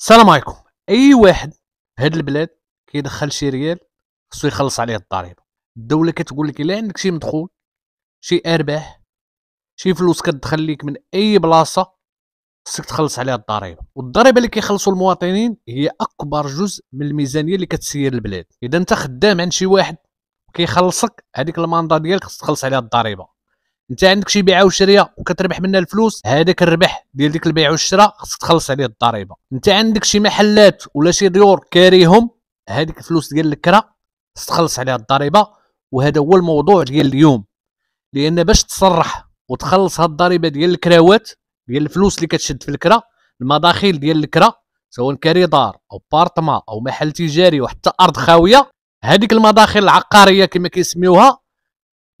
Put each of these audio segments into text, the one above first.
السلام عليكم اي واحد هاد البلاد كيدخل شي ريال خصو يخلص عليه الضريبه الدوله كتقول لك الا عندك شي مدخول شي ارباح شي فلوس كتدخل ليك من اي بلاصه خصك تخلص عليها الضريبه والضريبه اللي كيخلصوا المواطنين هي اكبر جزء من الميزانيه اللي كتسير البلاد اذا انت خدام عند شي واحد كيخلصك هذيك الماندا ديالك خصك تخلص عليها الضريبه انت عندك شي بيعه وشريه وكتربح منها الفلوس هذاك الربح ديال ديك البيع والشراء خصك تخلص عليه الضريبه انت عندك شي محلات ولا شي ديور كاريهم هذيك الفلوس ديال الكرا تخلص عليها الضريبه وهذا هو الموضوع ديال اليوم لان باش تصرح وتخلص هاد الضريبه ديال الكراوات ديال الفلوس اللي كتشد في الكرا المداخيل ديال الكرا سواء كاري دار او بارتما او محل تجاري وحتى ارض خاويه هذيك المداخل العقاريه كما كيسميوها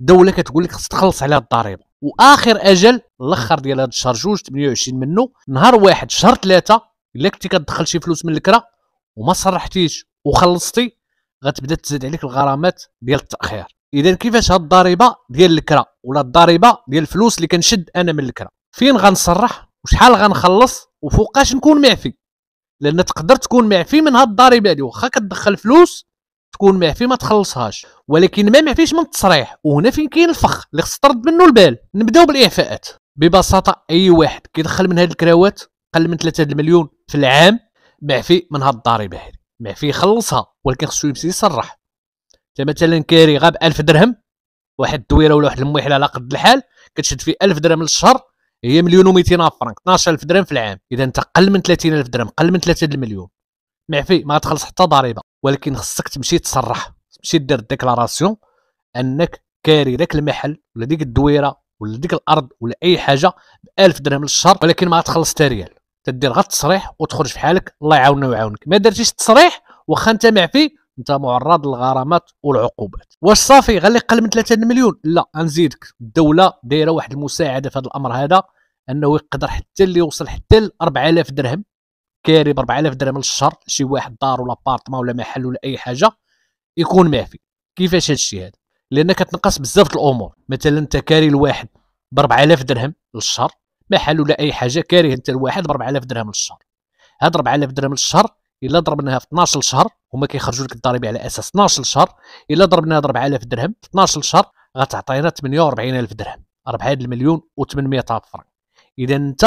الدوله كتقول لك خاص تخلص على الضريبه واخر اجل الاخر ديال هذا الشهر جوج 28 منه نهار واحد شهر ثلاثه الا كنتي كتدخل شي فلوس من الكرا وما صرحتيش وخلصتي غتبدا تزاد عليك الغرامات ديال التاخير اذا كيفاش هاد الضريبه ديال الكرا ولا الضريبه ديال الفلوس اللي كنشد انا من الكرا فين غنصرح وشحال غنخلص وفوقاش نكون معفي لان تقدر تكون معفي من هاد الضريبه هادي واخا كتدخل فلوس تكون معفي ما تخلصهاش ولكن ما معفيش من التصريح وهنا فين كاين الفخ اللي خص ترد منه البال نبداو بالاعفاءات ببساطه اي واحد كيدخل من هاد الكراوات قل من 3 المليون في العام معفي من هاد الضريبه هادي معفي يخلصها ولكن خصو يمشي يصرح انت مثلا كاري غاب 1000 درهم واحد الدويره ولا واحد المويحل على قد الحال كتشد فيه 1000 درهم للشهر هي مليون و200 فرنك 12000 درهم في العام اذا انت قل من 30000 درهم قل من 3 المليون معفي ما تخلص حتى ضريبه ولكن خصك تمشي تصرح تمشي دير ديكلاراسيون انك كاري ذاك المحل ولا ديك الدويره ولا ديك الارض ولا اي حاجه ب 1000 درهم للشهر ولكن ما تخلص حتى ريال تدير غير التصريح وتخرج في حالك الله يعاوننا ويعاونك ما درتيش التصريح واخا انت معفي انت معرض للغرامات والعقوبات واش صافي غير قل من 3 مليون لا غنزيدك الدوله دايره واحد المساعده في هذا الامر هذا انه يقدر حتى اللي يوصل حتى ل 4000 درهم كاري ب 4000 درهم للشهر شي واحد دار ولا بارطما ولا محل ولا اي حاجه يكون في كيفاش هادشي هذا لان كتنقص بزاف الامور مثلا انت كاري الواحد ب 4000 درهم للشهر محل ولا اي حاجه كاري انت الواحد ب 4000 درهم للشهر هاد 4000 درهم للشهر الا ضربناها في 12 شهر هما كيخرجوا لك الضريبه على اساس 12 شهر الا ضربناها 4000 درهم في 12 شهر غتعطينا 48000 درهم 4 مليون و 800 فرنك اذا انت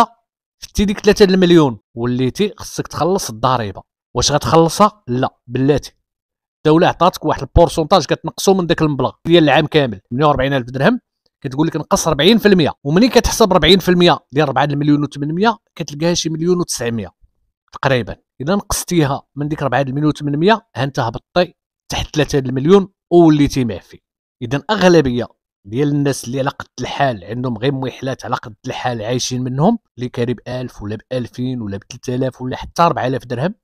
شتي ديك 3 المليون وليتي خصك تخلص الضريبه واش غتخلصها لا بلاتي الدوله عطاتك واحد البورسونتاج كتنقصو من داك المبلغ ديال العام كامل 140 الف درهم كتقول لك نقص 40% ومني كتحسب 40% ديال 4 مليون و800 كتلقاها شي مليون و900 تقريبا اذا نقصتيها من ديك 4 مليون و800 ها انت هبطتي تحت 3 مليون ووليتي معفي اذا اغلبيه ديال الناس اللي على قد الحال عندهم غير محلات على قد الحال عايشين منهم اللي كاري ب 1000 ولا ب 2000 ولا ب 3000 ولا حتى 4000 درهم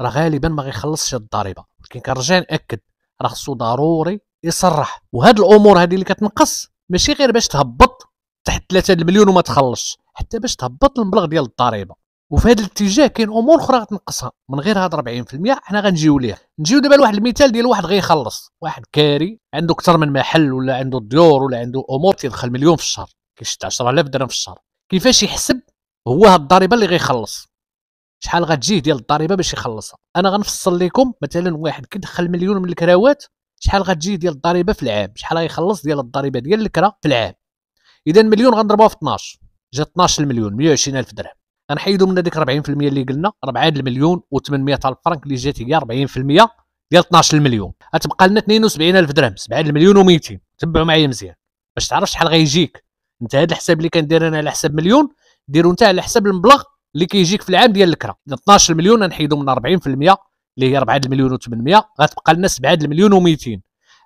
راه غالبا ما غيخلصش الضريبه ولكن كنرجع ناكد راه خصو ضروري يصرح وهاد الامور هادي اللي كتنقص ماشي غير باش تهبط تحت 3 المليون وما تخلصش حتى باش تهبط المبلغ ديال الضريبه وفي هذا الاتجاه كاين امور اخرى غتنقصها من غير هاد 40% حنا غنجيو ليه نجيو دابا لواحد المثال ديال واحد غيخلص واحد كاري عنده اكثر من محل ولا عنده ديور ولا عنده امور تيدخل مليون في الشهر كيشد 10000 درهم في الشهر كيفاش يحسب هو هاد الضريبه اللي غيخلص شحال غتجيه ديال الضريبه باش يخلصها انا غنفصل لكم مثلا واحد كيدخل مليون من الكراوات شحال غتجيه ديال الضريبه في العام شحال غيخلص ديال الضريبه ديال الكرا في العام اذا مليون غنضربوها في 12 جا 12 المليون 120000 درهم غنحيدو من هذيك 40% اللي قلنا 4 المليون و800 الف فرنك اللي جات هي 40% ديال 12 المليون غتبقى لنا 72 الف درهم 7 المليون و200 تبعوا معايا مزيان باش تعرف شحال غيجيك انت هذا الحساب اللي كندير انا على حساب مليون ديرو انت على حساب المبلغ اللي كيجيك في العام ديال الكره 12 مليون غنحيدو من 40% اللي هي 4 المليون و800 غتبقى لنا 7 المليون و200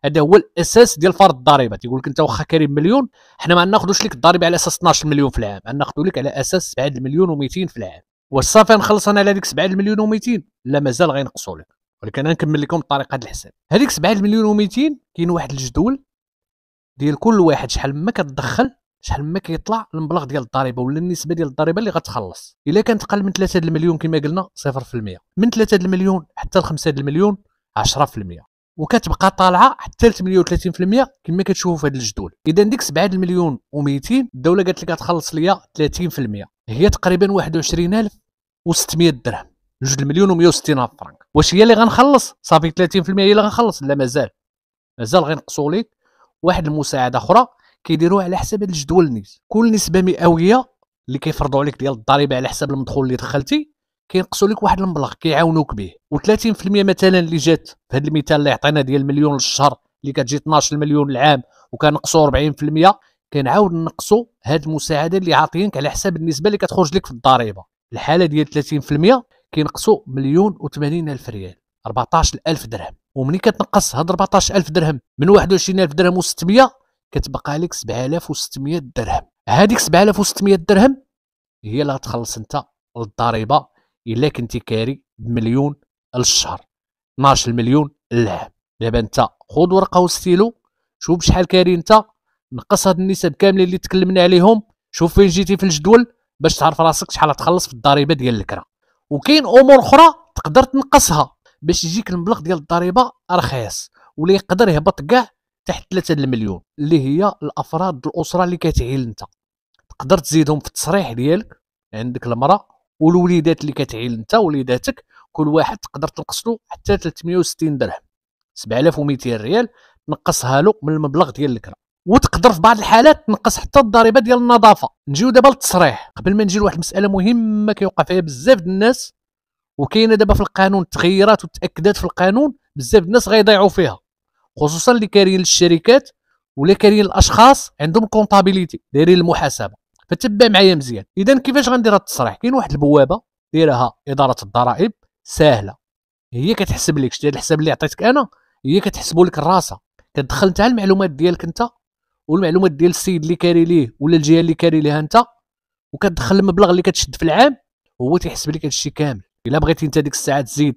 هذا هو الاساس ديال فرض الضريبه تيقول لك انت واخا كريم مليون حنا ما ناخذوش لك الضريبه على اساس 12 مليون في العام ناخذوا لك على اساس 7 مليون و200 في العام واش صافي نخلص انا على هذيك 7 مليون و200 لا مازال غينقصوا لك ولكن انا نكمل لكم الطريقه ديال الحساب هذيك 7 مليون و200 كاين واحد الجدول ديال كل واحد شحال ما كتدخل شحال ما كيطلع المبلغ ديال الضريبه ولا النسبه ديال الضريبه اللي غتخلص الا كانت اقل من 3 المليون كما قلنا 0% من 3 المليون حتى ل 5 المليون 10% وكتبقى طالعه حتى ل 38% كما كتشوفوا في هذا الجدول اذا ديك 7 مليون و200 الدوله قالت لك غتخلص ليا 30% هي تقريبا 21600 درهم 2 مليون و160 الف واش هي اللي غنخلص صافي 30% هي اللي غنخلص لا مازال مازال غينقصوا لك واحد المساعده اخرى كيديروها على حساب الجدول نيت كل نسبه مئويه اللي كيفرضوا عليك ديال الضريبه على حساب المدخول اللي دخلتي كينقصوا لك واحد المبلغ كيعاونوك به و30% مثلا اللي جات في هذا المثال اللي عطينا ديال مليون للشهر اللي كتجي 12 مليون العام وكنقصوا 40% كنعاود نقصوا هاد المساعده اللي عاطيينك على حساب النسبه اللي كتخرج لك في الضريبه الحاله ديال 30% كينقصوا مليون و80 الف ريال 14000 درهم ومني كتنقص هاد 14000 درهم من 21000 درهم و600 كتبقى لك 7600 درهم هذيك 7600 درهم هي اللي غتخلص انت الضريبه الا كنتي كاري بمليون للشهر 12 مليون للعام دابا انت خذ ورقه وستيلو شوف شحال كاري انت نقص هاد النسب كاملين اللي تكلمنا عليهم شوف فين جيتي في الجدول باش تعرف راسك شحال تخلص في الضريبه ديال الكرا وكاين امور اخرى تقدر تنقصها باش يجيك المبلغ ديال الضريبه رخيص واللي يقدر يهبط كاع تحت 3 المليون اللي هي الافراد الاسره اللي كتعيل انت تقدر تزيدهم في التصريح ديالك عندك المراه والوليدات اللي كتعيل انت وليداتك كل واحد تقدر تنقص له حتى 360 درهم 7200 ريال تنقصها له من المبلغ ديال الكرا وتقدر في بعض الحالات تنقص حتى الضريبه ديال النظافه نجيو دابا للتصريح قبل ما نجي لواحد المساله مهمه كيوقع فيها بزاف ديال الناس وكاينه دابا في القانون تغييرات وتاكدات في القانون بزاف الناس غيضيعوا فيها خصوصا اللي كاريين للشركات ولا كاريين الاشخاص عندهم كونطابيليتي دايرين المحاسبه فتبع معايا مزيان اذا كيفاش غندير هذا التصريح كاين واحد البوابه دايرها اداره الضرائب ساهله هي كتحسب لك شتي الحساب اللي عطيتك انا هي كتحسبوا لك الراسه كتدخل انت المعلومات ديالك انت والمعلومات ديال السيد اللي كاري ليه ولا الجهه اللي كاري ليها انت وكتدخل المبلغ اللي كتشد في العام هو تيحسب لك هادشي كامل الا بغيتي انت ديك الساعه تزيد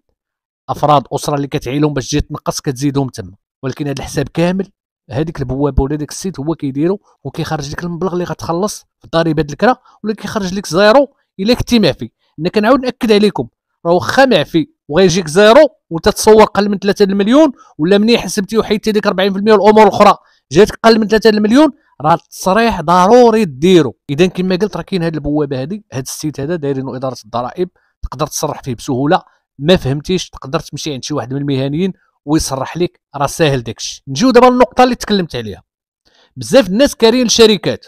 افراد اسره اللي كتعيلهم باش تجي تنقص كتزيدهم تما ولكن هذا الحساب كامل هذيك البوابه ولا داك السيت هو كيديرو وكيخرج لك المبلغ اللي غتخلص في الضريبه د الكرا ولا كيخرج لك زيرو الا كنتي معفي انا كنعاود ناكد عليكم راه واخا معفي وغيجيك زيرو وتتصور قل من 3 المليون ولا منين حسبتي وحيدتي ديك 40% والامور الاخرى جاتك قل من 3 المليون راه التصريح ضروري ديرو اذا كما قلت راه كاين هذه البوابه هذه هذا السيت هذا دايرينو اداره الضرائب تقدر تصرح فيه بسهوله ما فهمتيش تقدر تمشي عند شي واحد من المهنيين ويصرح لك راه ساهل داكشي نجيو دابا للنقطه اللي تكلمت عليها بزاف الناس كارين الشركات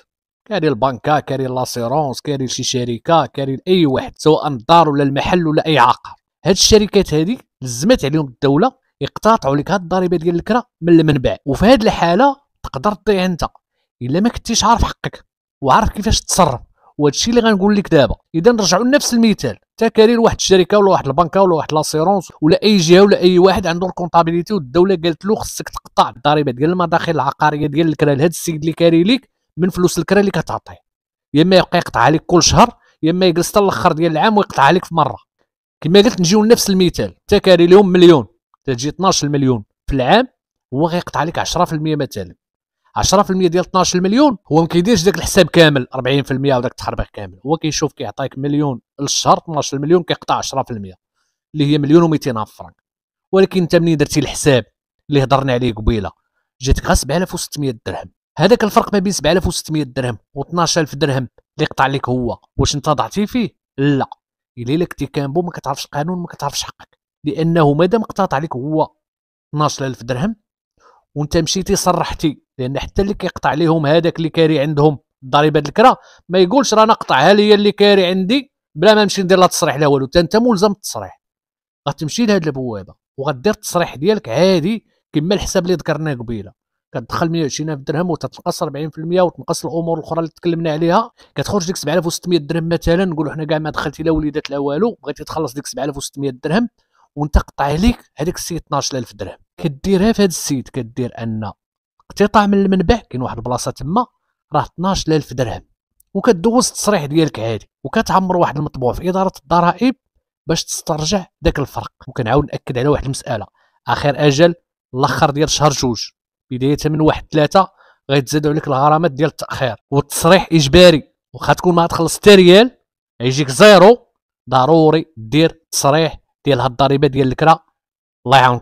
كاري البنكه كاري لاسيرونس كاري شي شركه كاري اي واحد سواء الدار ولا المحل ولا اي عقار هاد الشركات هادي لزمات عليهم الدوله يقتطعوا لك هاد الضريبه ديال الكرا من المنبع وفي هاد الحاله تقدر تضيع انت الا ما كنتيش عارف حقك وعارف كيفاش تتصرف وهادشي اللي غنقول لك دابا اذا نرجعوا لنفس المثال تكارير واحد الشركه ولا واحد البنكه ولا واحد لاسيرونس ولا اي جهه ولا اي واحد عنده الكونطابيليتي والدوله قالت له خصك تقطع الضريبه ديال المداخل العقاريه ديال الكرا لهذا السيد اللي كاري ليك من فلوس الكرا اللي كتعطيه يا اما يبقى يقطع عليك كل شهر يا اما يجلس حتى الاخر ديال العام ويقطع عليك في مره كما قلت نجيو لنفس المثال تكاري لهم مليون تجي 12 مليون في العام هو غيقطع عليك 10% مثلا 10% ديال 12 مليون هو ما كيديرش داك الحساب كامل 40% وداك التخربيق كامل هو كيشوف كيعطيك مليون للشهر 12 مليون كيقطع 10% اللي هي مليون و200 فرانك ولكن انت ملي درتي الحساب اللي هضرنا عليه قبيله جاتك غير 7600 درهم هذاك الفرق ما بين 7600 درهم و 12000 درهم اللي قطع لك هو واش انت ضعتي فيه لا الا لك كنتي كامبو ما كتعرفش القانون ما كتعرفش حقك لانه مادام قطعت عليك هو 12000 درهم وانت مشيتي صرحتي لان حتى اللي كيقطع لهم هذاك اللي كاري عندهم ضريبه الكره ما يقولش راه قطعها ليا اللي كاري عندي بلا ما نمشي ندير لا تصريح لا والو انت ملزم بالتصريح غتمشي لهاد البوابه وغدير التصريح ديالك عادي كما الحساب اللي ذكرناه قبيله كتدخل 120000 درهم وتتنقص 40% وتنقص الامور الاخرى اللي تكلمنا عليها كتخرج ديك 7600 درهم مثلا نقولوا حنا كاع ما دخلتي لا وليدات لا والو بغيتي تخلص ديك 7600 درهم وانت قطع عليك هذاك السيد 12000 درهم كديرها في هذا السيد كدير ان اقتطاع من المنبع كاين واحد البلاصه تما راه 12000 درهم وكدوز التصريح ديالك عادي وكتعمر واحد المطبوع في اداره الضرائب باش تسترجع ذاك الفرق وكنعاود ناكد على واحد المساله اخر اجل الاخر ديال شهر جوج بدايه من واحد ثلاثة غيتزادوا عليك الغرامات ديال التاخير والتصريح اجباري وخا تكون ما تخلص حتى ريال يجيك زيرو ضروري دير تصريح ديال هاد الضريبه ديال الكرا الله يعاونكم